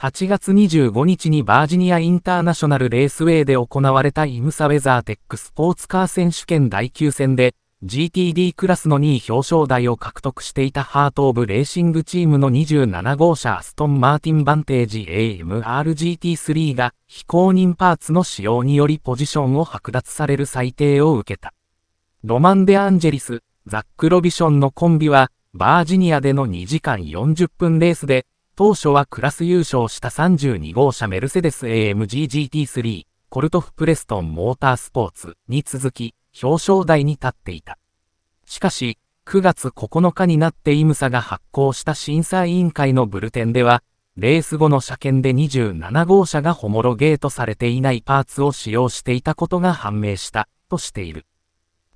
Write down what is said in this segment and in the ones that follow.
8月25日にバージニアインターナショナルレースウェイで行われたイムサウェザーテックスポーツカー選手権第9戦で、GTD クラスの2位表彰台を獲得していたハート・オブ・レーシングチームの27号車アストン・マーティン・バンテージ AMRGT3 が非公認パーツの使用によりポジションを剥奪される裁定を受けた。ロマン・デ・アンジェリス、ザック・ロビションのコンビは、バージニアでの2時間40分レースで、当初はクラス優勝した32号車メルセデス AMG GT3、コルトフプレストンモータースポーツに続き、表彰台に立っていた。しかし、9月9日になってイムサが発行した審査委員会のブルテンでは、レース後の車検で27号車がホモロゲートされていないパーツを使用していたことが判明した、としている。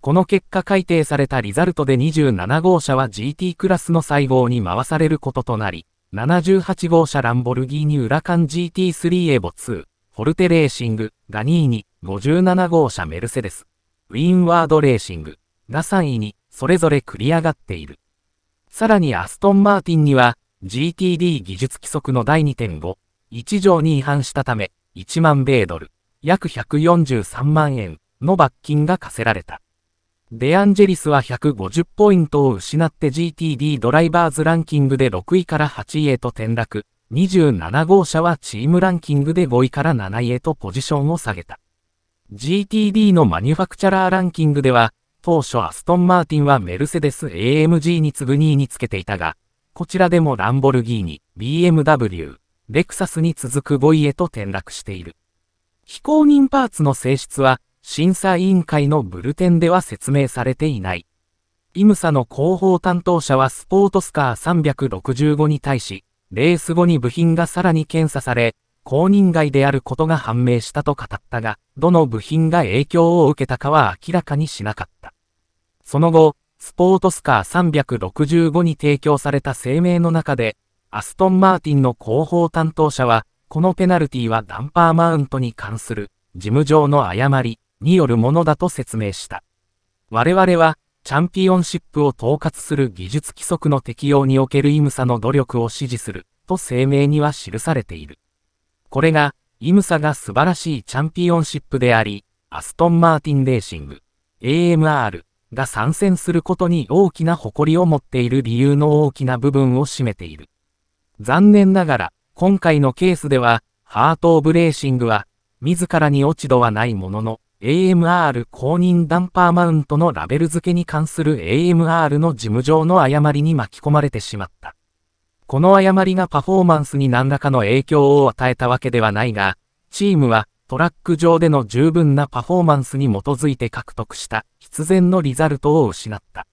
この結果改定されたリザルトで27号車は GT クラスの細胞に回されることとなり、78号車ランボルギーニウラカン GT3 エボ2、フォルテレーシング、ガニーに、57号車メルセデス、ウィンワードレーシング、が3位に、それぞれ繰り上がっている。さらにアストンマーティンには、GTD 技術規則の第2.5、1条に違反したため、1万米ドル、約143万円の罰金が課せられた。デアンジェリスは150ポイントを失って GTD ドライバーズランキングで6位から8位へと転落。27号車はチームランキングで5位から7位へとポジションを下げた。GTD のマニュファクチャラーランキングでは、当初アストンマーティンはメルセデス AMG に次ぐ2位につけていたが、こちらでもランボルギーニ、BMW、レクサスに続く5位へと転落している。非公認パーツの性質は、審査委員会のブルテンでは説明されていない。イムサの広報担当者はスポートスカー365に対し、レース後に部品がさらに検査され、公認外であることが判明したと語ったが、どの部品が影響を受けたかは明らかにしなかった。その後、スポートスカー365に提供された声明の中で、アストン・マーティンの広報担当者は、このペナルティはダンパーマウントに関する事務上の誤りによるものだと説明した。我々は、チャンピオンシップを統括する技術規則の適用におけるイムサの努力を支持する、と声明には記されている。これが、イムサが素晴らしいチャンピオンシップであり、アストン・マーティン・レーシング、AMR が参戦することに大きな誇りを持っている理由の大きな部分を占めている。残念ながら、今回のケースでは、ハート・オブ・レーシングは、自らに落ち度はないものの、AMR 公認ダンパーマウントのラベル付けに関する AMR の事務上の誤りに巻き込まれてしまった。この誤りがパフォーマンスに何らかの影響を与えたわけではないが、チームはトラック上での十分なパフォーマンスに基づいて獲得した必然のリザルトを失った。